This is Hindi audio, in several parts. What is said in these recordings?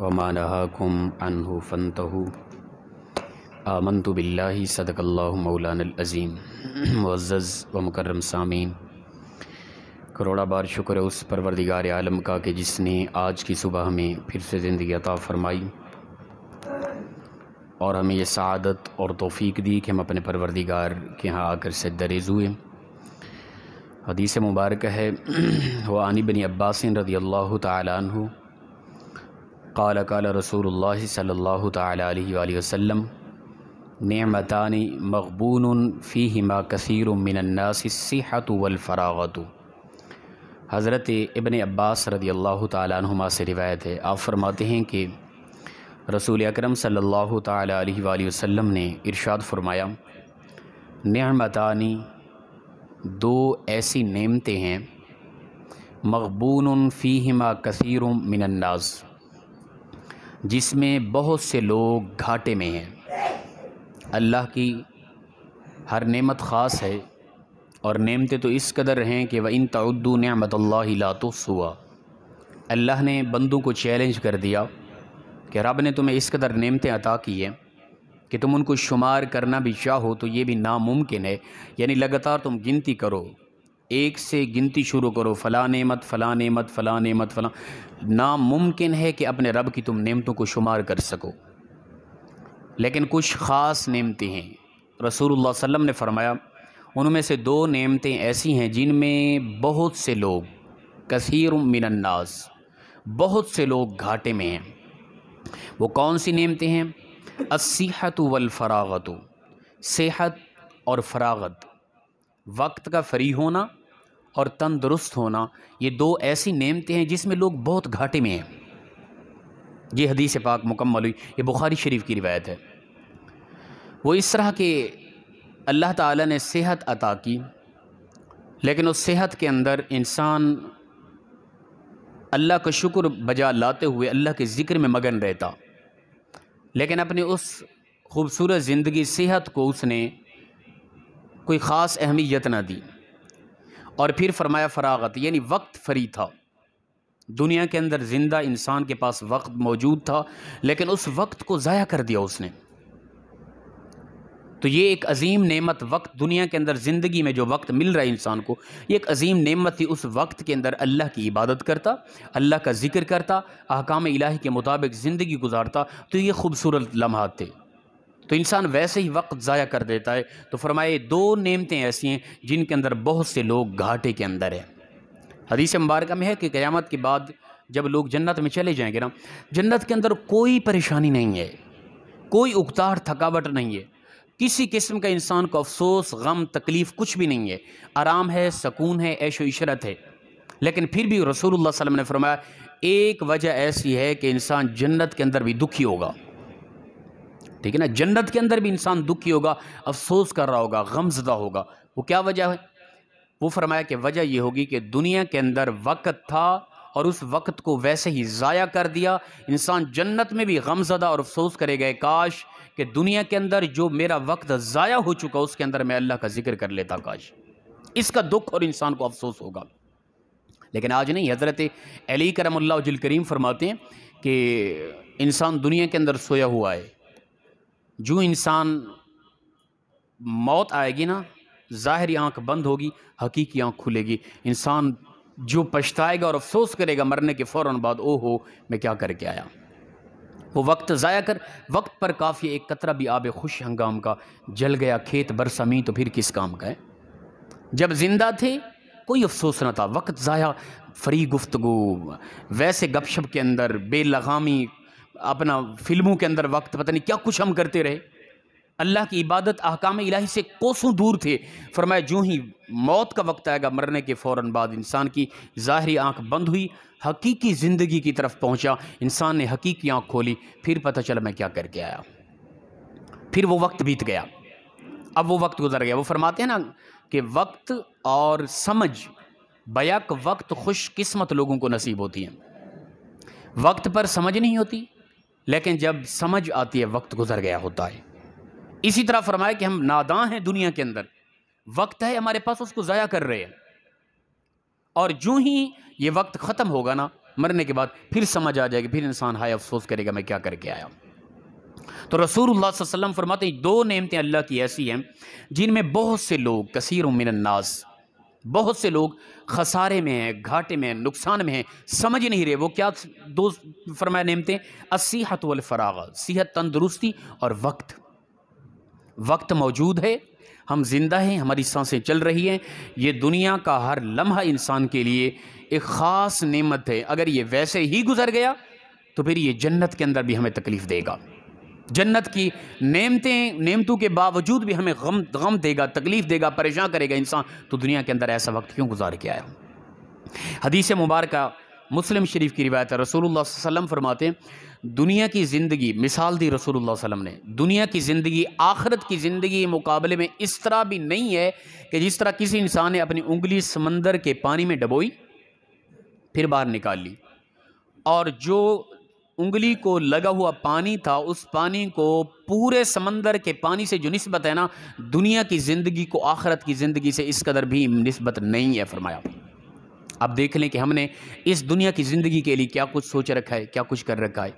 वमानहाकुम अनहु फ़नतहु आमंतु बिल्लाहि सदकल्लाहु मौलानज़ीम मुज्ज़ व मुकर्रम सामीन करोड़ा बार शुक्र उस परवरदिगार आलम का कि जिसने आज की सुबह हमें फिर से ज़िंदगी अता फ़रमाई और हमें यह सआदत और तोफ़ी दी कि हम अपने परवरदिगार के यहाँ आकर से दरेज़ हुए हदीस मुबारक है वह आनी बनी अब्बास रदी अल्लाह तु काल काल रसूल सल्ला तसम नमतानी मकबून फ़ी हिमा कसर मिनन्नासिहत वलफ़रागत हज़रत इबन अब्बास रदी अल्लाह तुमा से रिवायत है आप फरमाते हैं कि रसूल अकरम सल्लल्लाहु अलैहि वसल्लम ने इरशाद फरमाया नमतानी दो ऐसी नेमतें हैं मकबून फ़ी हिमा कसर मिनन्नास जिसमें बहुत से लोग घाटे में हैं अल्लाह की हर नेमत ख़ास है और नेमतें तो इस कदर हैं कि वह इन तद्दू नमत ला तो सुआ अल्लाह ने बंदों को चैलेंज कर दिया कि रब ने तुम्हें इस कदर नेमतें अता की हैं कि तुम उनको शुमार करना भी चाहो तो ये भी नामुमकिन है यानी लगातार तुम गिनती करो एक से गिनती शुरू करो फ़ला नेमत फ़ला नेमत फ़ला नेमत फ़ला नामुमकिन है कि अपने रब की तुम नेमतों को शुमार कर सको लेकिन कुछ ख़ास नेमतें हैं रसूल वसम ने फ़रमाया उनमें से दो नेमतें ऐसी हैं जिनमें बहुत से लोग कसर मिनन्नास बहुत से लोग घाटे में हैं वो कौन सी नेमतें हैं असीहत वलफ़रागत सेहत और फरागत वक्त का फ्री होना और तंदुरुस्त होना ये दो ऐसी नेमतें हैं जिसमें लोग बहुत घाटे में हैं ये हदीस पाक मुकम्मल हुई ये बुखारी शरीफ की रिवायत है वो इस तरह के अल्लाह ताला ने सेहत अता की लेकिन उस सेहत के अंदर इंसान अल्लाह का शुक्र बजा लाते हुए अल्लाह के ज़िक्र में मगन रहता लेकिन अपने उस खूबसूरत ज़िंदगी सेहत को उसने कोई ख़ास अहमियत ना दी और फिर फरमाया फरागत यानी वक्त फ्री था दुनिया के अंदर ज़िंदा इंसान के पास वक्त मौजूद था लेकिन उस वक्त को ज़ाया कर दिया उसने तो ये एक अजीम नेमत वक्त दुनिया के अंदर ज़िंदगी में जो वक्त मिल रहा है इंसान को ये एक अजीम नेमत थी उस वक्त के अंदर अल्लाह की इबादत करता अल्लाह का जिक्र करता अहकाम इलाही के मुताबिक ज़िंदगी गुजारता तो ये खूबसूरत लम्हा थे तो इंसान वैसे ही वक्त ज़ाया कर देता है तो फरमाए दो नेमतें ऐसी हैं जिनके अंदर बहुत से लोग घाटे के अंदर हैं हदीस मुबारक में है कि क़्यामत के बाद जब लोग जन्नत में चले जाएंगे ना जन्नत के अंदर कोई परेशानी नहीं है कोई उकताहट थकावट नहीं है किसी किस्म का इंसान को अफसोस गम तकलीफ़ कुछ भी नहीं है आराम है सकून है ऐश इशरत है लेकिन फिर भी रसूल वसम ने फरमाया एक वजह ऐसी है कि इंसान जन्नत के अंदर भी दुखी होगा ठीक है ना जन्नत के अंदर भी इंसान दुखी होगा अफसोस कर रहा होगा गमजदा होगा वो क्या वजह है वो फरमाया कि वजह यह होगी कि दुनिया के अंदर वक्त था और उस वक्त को वैसे ही ज़ाया कर दिया इंसान जन्नत में भी गमजदा और अफसोस करेगा काश कि दुनिया के अंदर जो मेरा वक्त ज़ाया हो चुका उसके अंदर मैं अल्लाह का जिक्र कर लेता काश इसका दुख और इंसान को अफसोस होगा लेकिन आज नहीं हज़रत अली करमल्ला करीम फरमाते हैं कि इंसान दुनिया के अंदर सोया हुआ है जो इंसान मौत आएगी ना ज़ाहरी आंख बंद होगी हकीकी आंख खुलेगी इंसान जो पछताएगा और अफसोस करेगा मरने के फ़ौर बाद ओ हो मैं क्या करके आया वो वक्त ज़ाया कर वक्त पर काफ़ी एक कतरा भी आब खुश हंगाम का जल गया खेत बरसमी तो फिर किस काम का है जब जिंदा थे कोई अफसोस ना था वक्त ज़ाया फ्री गुफ्तगु वैसे गपशप के अंदर बेलगामी अपना फिल्मों के अंदर वक्त पता नहीं क्या कुछ हम करते रहे अल्लाह की इबादत अहकाम इलाही से कोसों दूर थे फरमाया जूँ ही मौत का वक्त आएगा मरने के फ़ौर बाद इंसान की ज़ाहरी आँख बंद हुई हकीकी ज़िंदगी की तरफ पहुँचा इंसान ने हकीकी आँख खोली फिर पता चला मैं क्या करके आया फिर वो वक्त बीत गया अब वो वक्त गुजर गया वो फरमाते हैं ना कि वक्त और समझ बैक वक्त खुशकस्मत लोगों को नसीब होती है वक्त पर समझ नहीं होती लेकिन जब समझ आती है वक्त गुजर गया होता है इसी तरह फरमाया कि हम नादा हैं दुनिया के अंदर वक्त है हमारे पास उसको ज़ाया कर रहे हैं और जो ही ये वक्त ख़त्म होगा ना मरने के बाद फिर समझ आ जाएगी फिर इंसान हाय अफसोस करेगा मैं क्या करके आया तो रसूल वसम फरमाते हैं दो नेमतें अल्लाह की ऐसी हैं जिनमें बहुत से लोग कसीर मिनन्नास बहुत से लोग खसारे में हैं घाटे में हैं नुकसान में हैं समझ नहीं रहे वो क्या दो फरमाया नेमते असीहत वलफराग सेहत तंदुरुस्ती और वक्त वक्त मौजूद है हम जिंदा हैं हमारी सांसें चल रही हैं ये दुनिया का हर लम्हा इंसान के लिए एक ख़ास नेमत है अगर ये वैसे ही गुजर गया तो फिर ये जन्नत के अंदर भी हमें तकलीफ़ देगा जन्नत की नेमतें नेमतों के बावजूद भी हमें गम गम देगा तकलीफ़ देगा परेशान करेगा इंसान तो दुनिया के अंदर ऐसा वक्त क्यों गुजार के आया हदीस मुबारक मुस्लिम शरीफ की रिवायत है रसूलुल्लाह वसल्लम फरमाते हैं दुनिया की ज़िंदगी मिसाल दी रसूलुल्लाह वसल्लम ने दुनिया की ज़िंदगी आखरत की ज़िंदगी मुकाबले में इस तरह भी नहीं है कि जिस तरह किसी इंसान ने अपनी उंगली समंदर के पानी में डबोई फिर बाहर निकाल ली और जो उंगली को लगा हुआ पानी था उस पानी को पूरे समंदर के पानी से जो नस्बत है ना दुनिया की ज़िंदगी को आखरत की ज़िंदगी से इस कदर भी नस्बत नहीं है फरमाया अब देख लें कि हमने इस दुनिया की ज़िंदगी के लिए क्या कुछ सोच रखा है क्या कुछ कर रखा है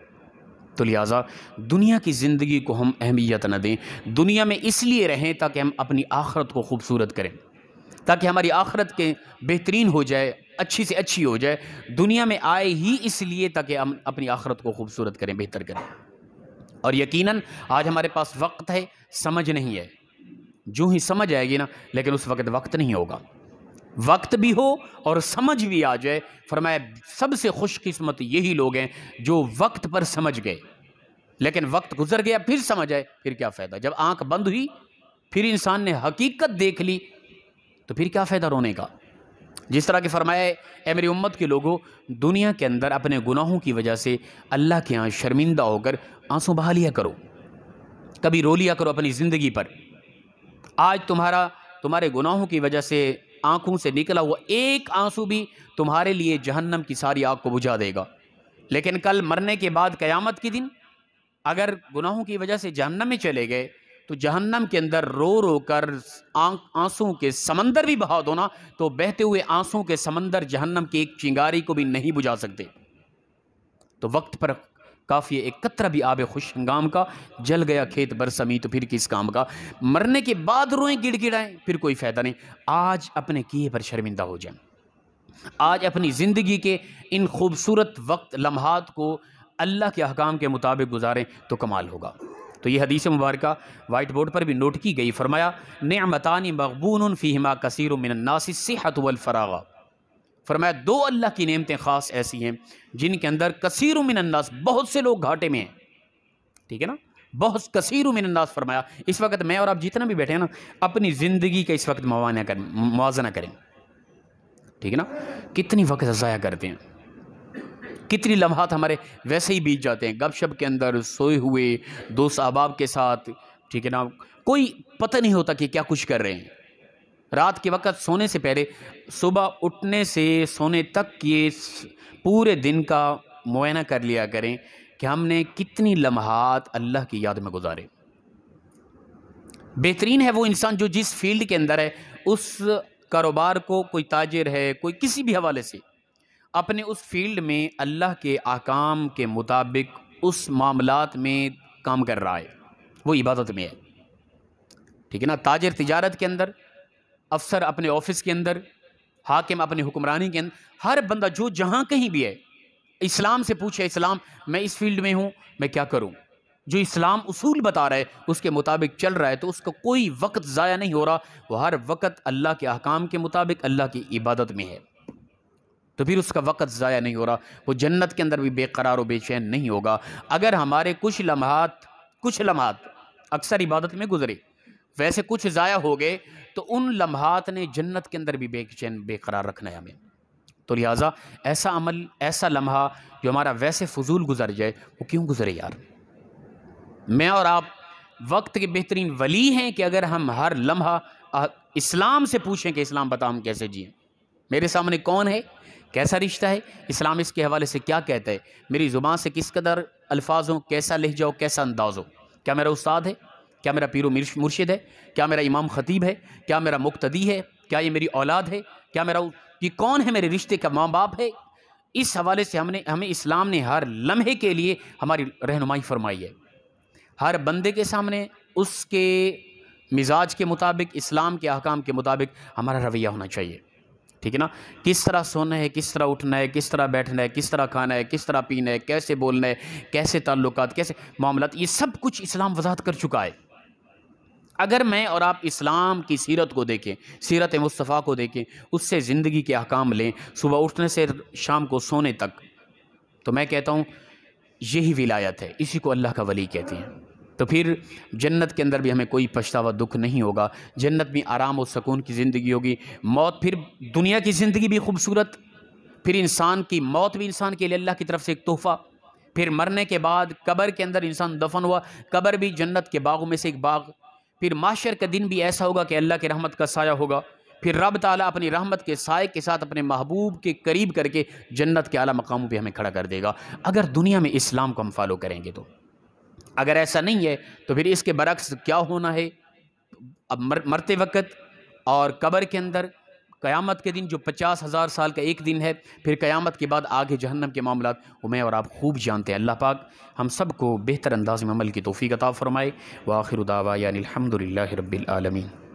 तो लिहाजा दुनिया की ज़िंदगी को हम अहमियत न दें दुनिया में इसलिए रहें ताकि हम अपनी आखरत को खूबसूरत करें ताकि हमारी आखरत के बेहतरीन हो जाए अच्छी से अच्छी हो जाए दुनिया में आए ही इसलिए ताकि हम अपनी आखरत को खूबसूरत करें बेहतर करें और यकीनन आज हमारे पास वक्त है समझ नहीं है जो ही समझ आएगी ना लेकिन उस वक्त वक्त नहीं होगा वक्त भी हो और समझ भी आ जाए फरमाए सबसे खुशकिस्मत यही लोग हैं जो वक्त पर समझ गए लेकिन वक्त गुजर गया फिर समझ आए फिर क्या फ़ायदा जब आंख बंद हुई फिर इंसान ने हकीकत देख ली तो फिर क्या फ़ायदा रोने का जिस तरह के फरमाया ए मेरी उम्मत के लोगों दुनिया के अंदर अपने गुनाहों की वजह से अल्लाह के यहाँ शर्मिंदा होकर आंसू बहा लिया करो कभी रो लिया करो अपनी ज़िंदगी पर आज तुम्हारा तुम्हारे गुनाहों की वजह से आंखों से निकला हुआ एक आंसू भी तुम्हारे लिए जहन्नम की सारी आग को बुझा देगा लेकिन कल मरने के बाद क़यामत के दिन अगर गुनाहों की वजह से जहन्नम में चले गए तो जहन्नम के अंदर रो रो कर आंसू के समंदर भी बहा दो ना तो बहते हुए आंसू के समंदर जहन्नम की एक चिंगारी को भी नहीं बुझा सकते तो वक्त पर काफ़ी एक कतरा भी आबे खुश हंगाम का जल गया खेत बरसमी तो फिर किस काम का मरने के बाद रोएं गिड़गिड़ाएं फिर कोई फ़ायदा नहीं आज अपने किए पर शर्मिंदा हो जाएं आज अपनी ज़िंदगी के इन खूबसूरत वक्त लम्हात को अल्लाह के अहकाम के मुताबिक गुजारें तो कमाल होगा तो ये हदीस मुबारक वाइट बोर्ड पर भी नोट की गई फरमाया नमतानी मकबून फ़ीमा कसर मिननासहत वलफ़रागा फरमाया दो अल्लाह की नियमतें ख़ास ऐसी हैं जिनके अंदर कसर मिनन्नास बहुत से लोग घाटे में हैं ठीक है ना बहुत कसर मिनन्नास फरमाया इस वक्त मैं और आप जितना भी बैठे हैं ना अपनी ज़िंदगी का इस वक्त मवाना करें मुजन करें ठीक है ना कितनी वक्त ज़ाया करते हैं कितनी लम्हात हमारे वैसे ही बीत जाते हैं गपशप के अंदर सोए हुए दोस्त अहबाब के साथ ठीक है ना कोई पता नहीं होता कि क्या कुछ कर रहे हैं रात के वक्त सोने से पहले सुबह उठने से सोने तक ये पूरे दिन का मुआयना कर लिया करें कि हमने कितनी लम्हात अल्लाह की याद में गुजारे बेहतरीन है वो इंसान जो जिस फील्ड के अंदर है उस कारोबार को कोई ताजिर है कोई किसी भी हवाले से अपने उस फील्ड में अल्लाह के आकाम के मुताबिक उस मामलात में काम कर रहा है वो इबादत में है ठीक है ना ताजर तजारत के अंदर अफसर अपने ऑफिस के अंदर हाकिम अपने हुक्मरानी के अंदर हर बंदा जो जहाँ कहीं भी है इस्लाम से पूछे इस्लाम मैं इस फील्ड में हूँ मैं क्या करूँ जो इस्लाम उसूल बता रहा है उसके मुताबिक चल रहा है तो उसका कोई वक्त ज़ाया नहीं हो रहा वो हर वक्त अल्लाह के अहकाम के मुताबिक अल्लाह की इबादत में है तो फिर उसका वक़्त ज़ाया नहीं हो रहा वो जन्नत के अंदर भी बेकरार और बेचैन नहीं होगा अगर हमारे कुछ लम्हात कुछ लम्हात अक्सर इबादत में गुजरे वैसे कुछ ज़ाया हो गए तो उन लम्हात ने जन्नत के अंदर भी बेचैन बेकरार रखना है हमें तो लिहाजा ऐसा अमल ऐसा लम्हा जो हमारा वैसे फजूल गुजर जाए वो क्यों गुजरे यार मैं और आप वक्त के बेहतरीन वली हैं कि अगर हम हर लम्हा इस्लाम से पूछें कि इस्लाम बता हम कैसे जिए मेरे सामने कौन है कैसा रिश्ता है इस्लाम इसके हवाले से क्या कहता है मेरी ज़ुबान से किस कदर अल्फाज हों कैसा लह जाओ कैसा अंदाज़ हो क्या मेरा उस्ताद है क्या मेरा पीर मुर्शिद है क्या मेरा इमाम ख़तीब है क्या मेरा मुक्तदी है क्या ये मेरी औलाद है क्या मेरा ये कौन है मेरे रिश्ते का माँ बाप है इस हवाले से हमने हमें इस्लाम ने हर लम्हे के लिए हमारी रहनुमाई फरमाई है हर बंदे के सामने उसके मिजाज के मुताबिक इस्लाम के अहकाम के मुताबिक हमारा रवैया होना चाहिए ठीक है ना किस तरह सोना है किस तरह उठना है किस तरह बैठना है किस तरह खाना है किस तरह पीना है कैसे बोलना है कैसे ताल्लुक कैसे मामला ये सब कुछ इस्लाम वजाहत कर चुका है अगर मैं और आप इस्लाम की सीरत को देखें सीरत मुस्तफ़ा को देखें उससे ज़िंदगी के अहकाम लें सुबह उठने से शाम को सोने तक तो मैं कहता हूँ यही विलायत है इसी को अल्लाह का वली कहते हैं तो फिर जन्नत के अंदर भी हमें कोई पछतावा दुख नहीं होगा जन्नत में आराम और सुकून की ज़िंदगी होगी मौत फिर दुनिया की ज़िंदगी भी खूबसूरत फिर इंसान की मौत भी इंसान के लिए अल्लाह की तरफ से एक तोहफ़ा फिर मरने के बाद कब्र के अंदर इंसान दफन हुआ कब्र भी जन्नत के बागों में से एक बाग फिर माशर का दिन भी ऐसा होगा कि अल्लाह के रहमत का साया होगा फिर रब ताला अपनी रहमत के साय के साथ अपने महबूब के करीब करके जन्नत के आला मकामों पे हमें खड़ा कर देगा अगर दुनिया में इस्लाम को हम फॉलो करेंगे तो अगर ऐसा नहीं है तो फिर इसके बरक्स क्या होना है अब मर, मरते वक्त और कब्र के अंदर क़यामत के दिन जो पचास हज़ार साल का एक दिन है फिर क़यामत के बाद आगे जहन्नम के मामला वो मैं और आप खूब जानते हैं अल्लाह पाक हम सब को बेहतर अंदाज में अमल की तोफ़ी कता फ़रमाए वाखिर उदावा यानी अलहमदिल्ला रबालमीन